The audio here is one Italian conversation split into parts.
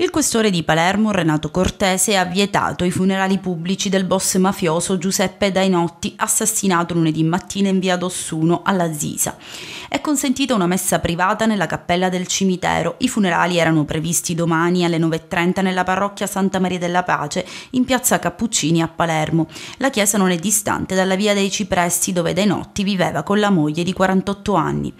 Il questore di Palermo, Renato Cortese, ha vietato i funerali pubblici del boss mafioso Giuseppe Dainotti, assassinato lunedì mattina in via Dossuno alla Zisa. È consentita una messa privata nella cappella del cimitero. I funerali erano previsti domani alle 9.30 nella parrocchia Santa Maria della Pace, in piazza Cappuccini a Palermo. La chiesa non è distante dalla via dei Cipressi, dove Dainotti viveva con la moglie di 48 anni.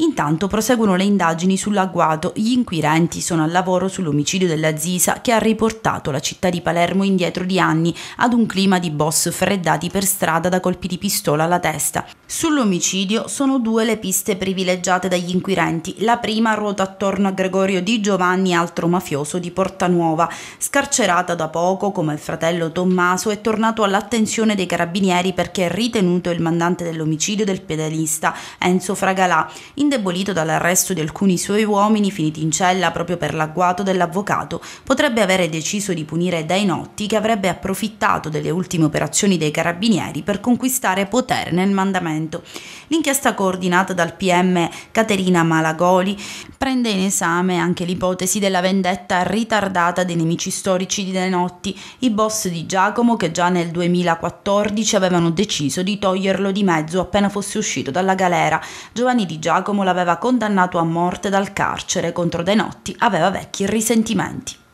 Intanto proseguono le indagini sull'agguato, gli inquirenti sono al lavoro sull'omicidio della Zisa che ha riportato la città di Palermo indietro di anni ad un clima di boss freddati per strada da colpi di pistola alla testa. Sull'omicidio sono due le piste privilegiate dagli inquirenti. La prima ruota attorno a Gregorio Di Giovanni, altro mafioso di Portanuova, scarcerata da poco come il fratello Tommaso, è tornato all'attenzione dei carabinieri perché è ritenuto il mandante dell'omicidio del pedalista Enzo Fragalà. In indebolito dall'arresto di alcuni suoi uomini finiti in cella proprio per l'agguato dell'avvocato, potrebbe avere deciso di punire Dainotti che avrebbe approfittato delle ultime operazioni dei carabinieri per conquistare potere nel mandamento. L'inchiesta coordinata dal PM Caterina Malagoli prende in esame anche l'ipotesi della vendetta ritardata dei nemici storici di Denotti, i boss di Giacomo che già nel 2014 avevano deciso di toglierlo di mezzo appena fosse uscito dalla galera. Giovanni di Giacomo l'aveva condannato a morte dal carcere, contro Denotti aveva vecchi risentimenti.